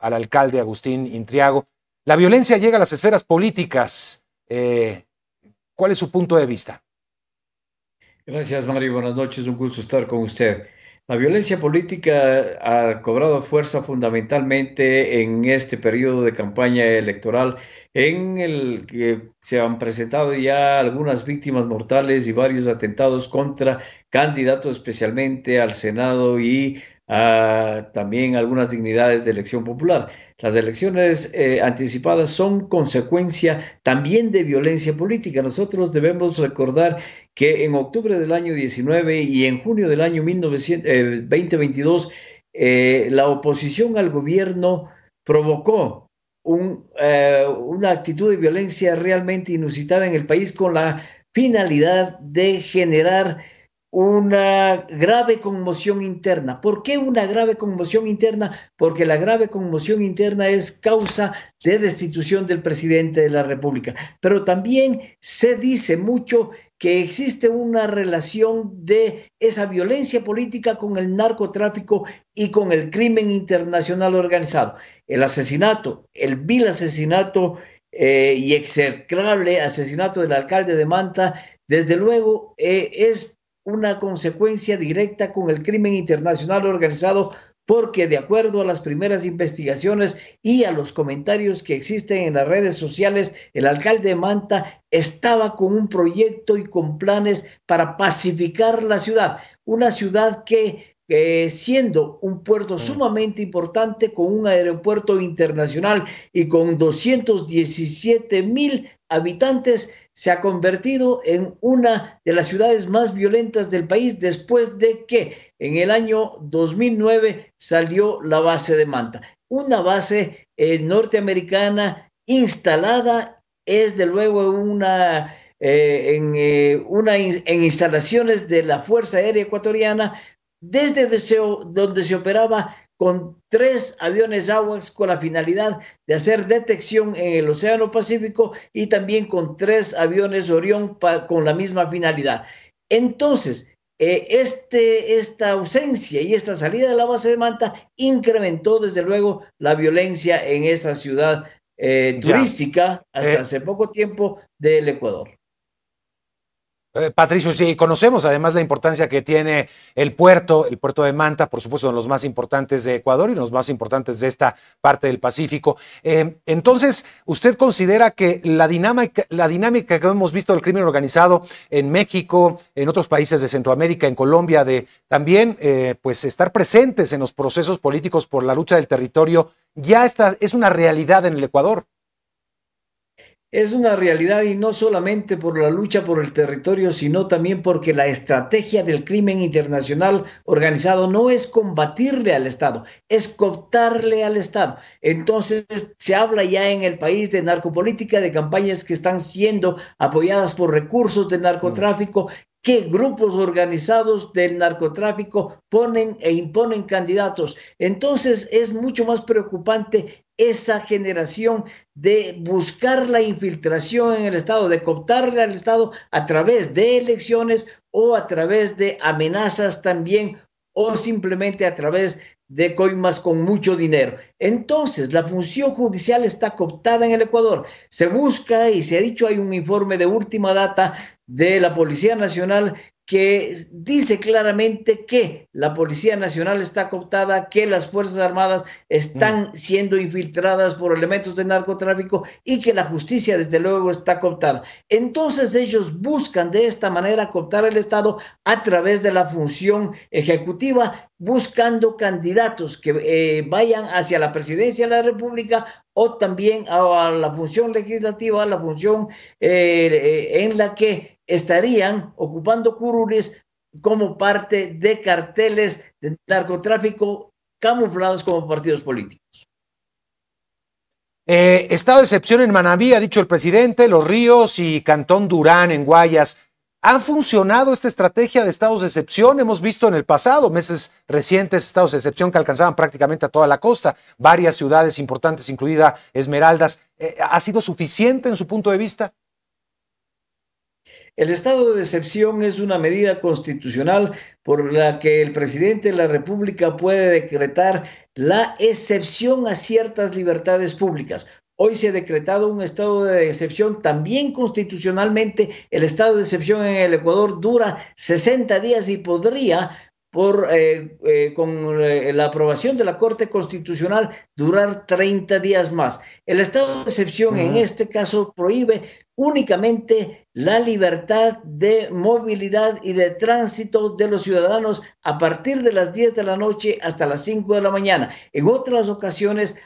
al alcalde Agustín Intriago. La violencia llega a las esferas políticas. Eh, ¿Cuál es su punto de vista? Gracias, Mario. Buenas noches. Un gusto estar con usted. La violencia política ha cobrado fuerza fundamentalmente en este periodo de campaña electoral, en el que se han presentado ya algunas víctimas mortales y varios atentados contra candidatos especialmente al Senado y también algunas dignidades de elección popular. Las elecciones eh, anticipadas son consecuencia también de violencia política. Nosotros debemos recordar que en octubre del año 19 y en junio del año 2022, eh, eh, la oposición al gobierno provocó una actitud de violencia realmente inusitada en el país con la finalidad de generar una grave conmoción interna. ¿Por qué una grave conmoción interna? Porque la grave conmoción interna es causa de destitución del presidente de la República. Pero también se dice mucho que existe una relación de esa violencia política con el narcotráfico y con el crimen internacional organizado. El asesinato, el vil asesinato eh, y execrable asesinato del alcalde de Manta, desde luego eh, es una consecuencia directa con el crimen internacional organizado porque de acuerdo a las primeras investigaciones y a los comentarios que existen en las redes sociales, el alcalde de Manta estaba con un proyecto y con planes para pacificar la ciudad, una ciudad que que eh, siendo un puerto mm. sumamente importante con un aeropuerto internacional y con 217 mil habitantes, se ha convertido en una de las ciudades más violentas del país después de que en el año 2009 salió la base de Manta. Una base eh, norteamericana instalada es de luego una eh, en, una en instalaciones de la Fuerza Aérea Ecuatoriana, desde donde se operaba con tres aviones AWACS con la finalidad de hacer detección en el Océano Pacífico y también con tres aviones Orión con la misma finalidad. Entonces, eh, este, esta ausencia y esta salida de la base de Manta incrementó desde luego la violencia en esta ciudad eh, turística hasta eh, hace poco tiempo del Ecuador. Eh, Patricio, sí, conocemos además la importancia que tiene el puerto, el puerto de Manta, por supuesto, de los más importantes de Ecuador y los más importantes de esta parte del Pacífico. Eh, entonces, ¿usted considera que la dinámica, la dinámica que hemos visto del crimen organizado en México, en otros países de Centroamérica, en Colombia, de también eh, pues estar presentes en los procesos políticos por la lucha del territorio, ya está, es una realidad en el Ecuador? es una realidad y no solamente por la lucha por el territorio, sino también porque la estrategia del crimen internacional organizado no es combatirle al Estado, es cooptarle al Estado. Entonces se habla ya en el país de narcopolítica, de campañas que están siendo apoyadas por recursos de mm. narcotráfico que grupos organizados del narcotráfico ponen e imponen candidatos. Entonces es mucho más preocupante esa generación de buscar la infiltración en el Estado, de cooptarle al Estado a través de elecciones o a través de amenazas también o simplemente a través de coimas con mucho dinero. Entonces, la función judicial está cooptada en el Ecuador. Se busca y se ha dicho, hay un informe de última data de la Policía Nacional que dice claramente que la Policía Nacional está cooptada, que las Fuerzas Armadas están mm. siendo infiltradas por elementos de narcotráfico y que la justicia, desde luego, está cooptada. Entonces ellos buscan de esta manera cooptar el Estado a través de la función ejecutiva, buscando candidatos que eh, vayan hacia la presidencia de la República o también a, la función legislativa, a la función eh, eh, en la que estarían ocupando curules como parte de carteles de narcotráfico camuflados como partidos políticos. Eh, estado de excepción en Manabí, ha dicho el presidente, Los Ríos y Cantón Durán en Guayas. ¿Ha funcionado esta estrategia de estados de excepción? Hemos visto en el pasado, meses recientes, estados de excepción que alcanzaban prácticamente a toda la costa, varias ciudades importantes, incluida Esmeraldas. Eh, ¿Ha sido suficiente en su punto de vista? El estado de excepción es una medida constitucional por la que el presidente de la República puede decretar la excepción a ciertas libertades públicas. Hoy se ha decretado un estado de excepción. También constitucionalmente el estado de excepción en el Ecuador dura 60 días y podría por, eh, eh, con eh, la aprobación de la Corte Constitucional, durar 30 días más. El estado de excepción en este caso prohíbe únicamente la libertad de movilidad y de tránsito de los ciudadanos a partir de las 10 de la noche hasta las 5 de la mañana. En otras ocasiones,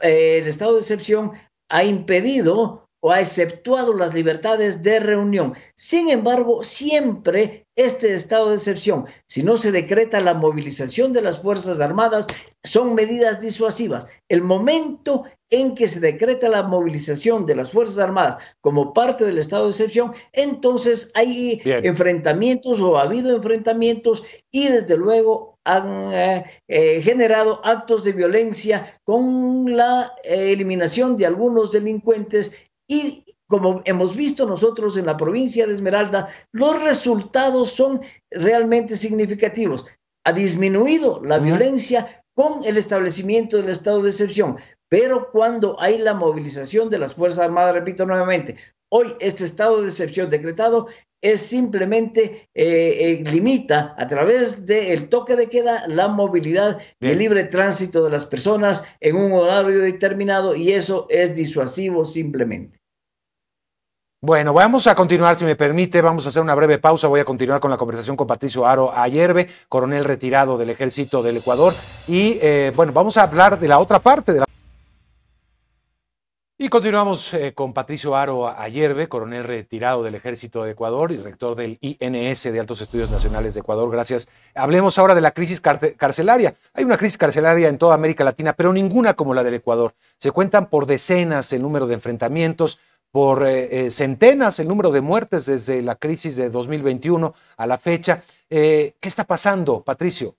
el estado de excepción ha impedido o ha exceptuado las libertades de reunión. Sin embargo, siempre este estado de excepción, si no se decreta la movilización de las Fuerzas Armadas, son medidas disuasivas. El momento en que se decreta la movilización de las Fuerzas Armadas como parte del estado de excepción, entonces hay enfrentamientos o ha habido enfrentamientos y desde luego han eh, eh, generado actos de violencia con la eh, eliminación de algunos delincuentes y como hemos visto nosotros en la provincia de Esmeralda, los resultados son realmente significativos. Ha disminuido la violencia con el establecimiento del estado de excepción, pero cuando hay la movilización de las Fuerzas Armadas, repito nuevamente, hoy este estado de excepción decretado es simplemente eh, eh, limita a través del toque de queda la movilidad y el libre tránsito de las personas en un horario determinado y eso es disuasivo simplemente. Bueno, vamos a continuar, si me permite, vamos a hacer una breve pausa. Voy a continuar con la conversación con Patricio Aro Ayerbe, coronel retirado del ejército del Ecuador. Y eh, bueno, vamos a hablar de la otra parte de la... Y continuamos eh, con Patricio Aro Ayerbe, coronel retirado del Ejército de Ecuador y rector del INS de Altos Estudios Nacionales de Ecuador. Gracias. Hablemos ahora de la crisis carcelaria. Hay una crisis carcelaria en toda América Latina, pero ninguna como la del Ecuador. Se cuentan por decenas el número de enfrentamientos, por eh, eh, centenas el número de muertes desde la crisis de 2021 a la fecha. Eh, ¿Qué está pasando, Patricio?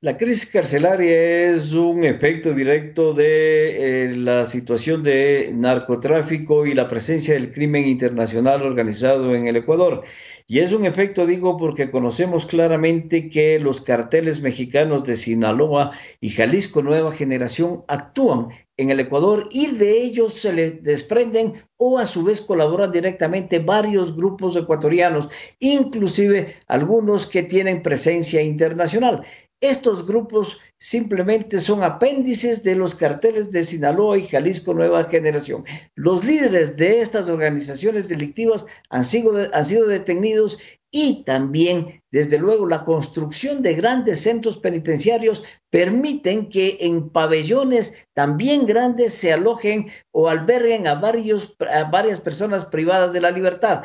La crisis carcelaria es un efecto directo de la situación de narcotráfico y la presencia del crimen internacional organizado en el Ecuador. Y es un efecto, digo, porque conocemos claramente que los carteles mexicanos de Sinaloa y Jalisco Nueva Generación actúan en el Ecuador y de ellos se les desprenden o a su vez colaboran directamente varios grupos ecuatorianos, inclusive algunos que tienen presencia internacional. Estos grupos simplemente son apéndices de los carteles de Sinaloa y Jalisco Nueva Generación. Los líderes de estas organizaciones delictivas han sido, han sido detenidos y también, desde luego, la construcción de grandes centros penitenciarios permiten que en pabellones también grandes se alojen o alberguen a, varios, a varias personas privadas de la libertad.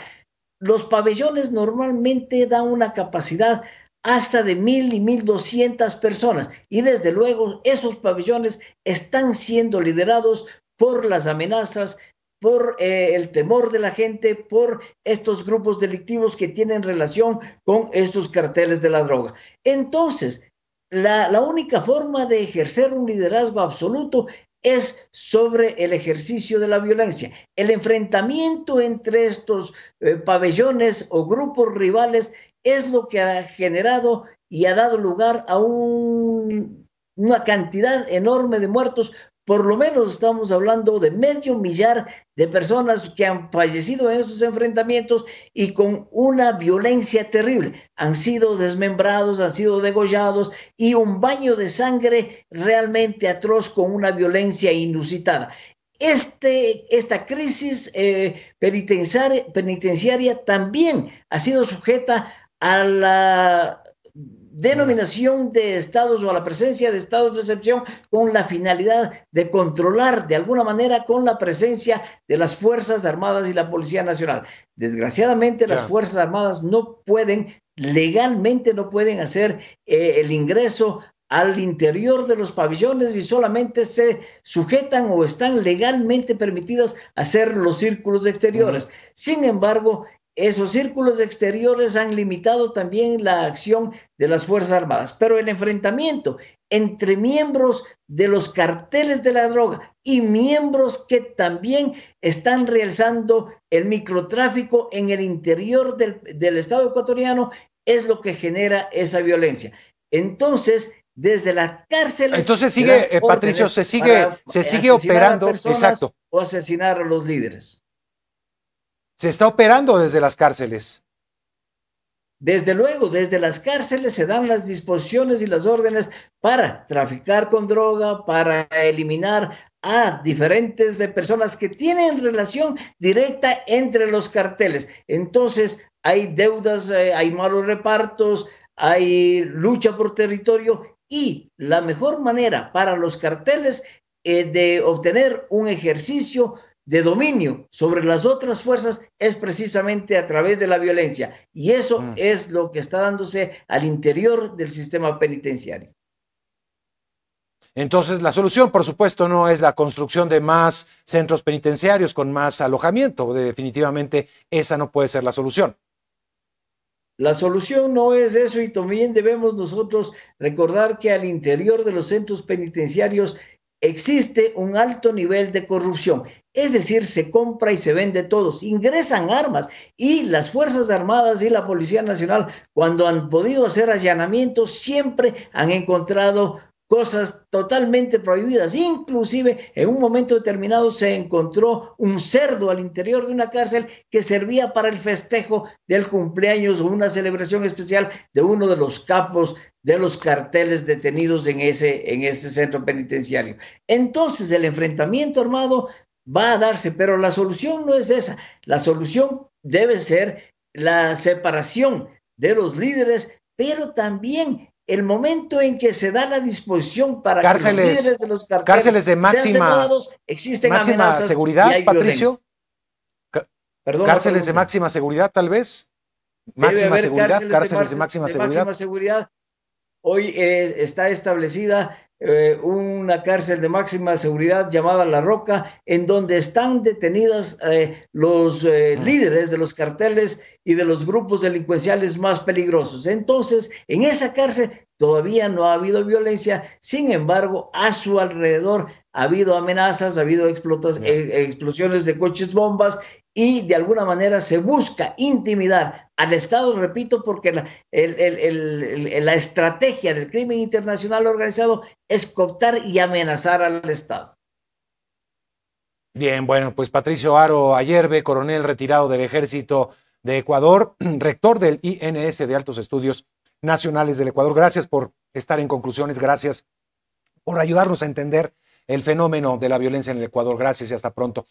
Los pabellones normalmente dan una capacidad hasta de mil y mil doscientas personas. Y desde luego esos pabellones están siendo liderados por las amenazas, por eh, el temor de la gente, por estos grupos delictivos que tienen relación con estos carteles de la droga. Entonces, la, única forma de ejercer un liderazgo absoluto es sobre el ejercicio de la violencia. El enfrentamiento entre estos eh, pabellones o grupos rivales es lo que ha generado y ha dado lugar a una cantidad enorme de muertos. Por lo menos estamos hablando de medio millar de personas que han fallecido en esos enfrentamientos y con una violencia terrible. Han sido desmembrados, han sido degollados y un baño de sangre realmente atroz con una violencia inusitada. Este, esta crisis eh, penitenciaria, penitenciaria, también ha sido sujeta a la denominación de estados o a la presencia de estados de excepción con la finalidad de controlar de alguna manera con la presencia de las Fuerzas Armadas y la Policía Nacional. Desgraciadamente las Fuerzas Armadas no pueden, legalmente no pueden hacer eh, el ingreso al interior de los pabellones y solamente se sujetan o están legalmente permitidas hacer los círculos exteriores. Sin embargo, esos círculos exteriores han limitado también la acción de las Fuerzas Armadas, pero el enfrentamiento entre miembros de los carteles de la droga y miembros que también están realizando el microtráfico en el interior del, Estado ecuatoriano es lo que genera esa violencia. Entonces, desde las cárceles. Entonces sigue, Patricio, se sigue, eh, se sigue operando. Exacto. O asesinar a los líderes se está operando desde las cárceles. Desde luego, desde las cárceles se dan las disposiciones y las órdenes para traficar con droga, para eliminar a diferentes de personas que tienen relación directa entre los carteles. Entonces, hay deudas, eh, hay malos repartos, hay lucha por territorio y la mejor manera para los carteles eh, de obtener un ejercicio de dominio sobre las otras fuerzas es precisamente a través de la violencia. Y eso mm. es lo que está dándose al interior del sistema penitenciario. Entonces, la solución, por supuesto, no es la construcción de más centros penitenciarios con más alojamiento. Definitivamente, esa no puede ser la solución. La solución no es eso y también debemos nosotros recordar que al interior de los centros penitenciarios existe un alto nivel de corrupción. Es decir, se compra y se vende todos, ingresan armas y las Fuerzas Armadas y la Policía Nacional, cuando han podido hacer allanamientos, siempre han encontrado cosas totalmente prohibidas. Inclusive en un momento determinado se encontró un cerdo al interior de una cárcel que servía para el festejo del cumpleaños o una celebración especial de uno de los capos de los carteles detenidos en ese, en ese centro penitenciario. Entonces el enfrentamiento armado va a darse, pero la solución no es esa. La solución debe ser la separación de los líderes, pero también el momento en que se da la disposición para cárceles, los de los cárceles de máxima, existen seguridad, Patricio. cárceles de máxima seguridad, tal vez. Máxima seguridad, cárceles, de, máxima, seguridad. Hoy eh, está establecida eh, una cárcel de máxima seguridad llamada La Roca, en donde están detenidas eh, los eh, ah. líderes de los carteles y de los grupos delincuenciales más peligrosos. Entonces, en esa cárcel todavía no ha habido violencia, sin embargo, a su alrededor ha habido amenazas, ha habido eh, explosiones de coches bombas y de alguna manera se busca intimidar al Estado, repito, porque la, la estrategia del crimen internacional organizado es cooptar y amenazar al Estado. Bien, bueno, pues Patricio Aro Ayerbe, coronel retirado del Ejército de Ecuador, rector del INS de Altos Estudios Nacionales del Ecuador. Gracias por estar en conclusiones, gracias por ayudarnos a entender el fenómeno de la violencia en el Ecuador. Gracias y hasta pronto.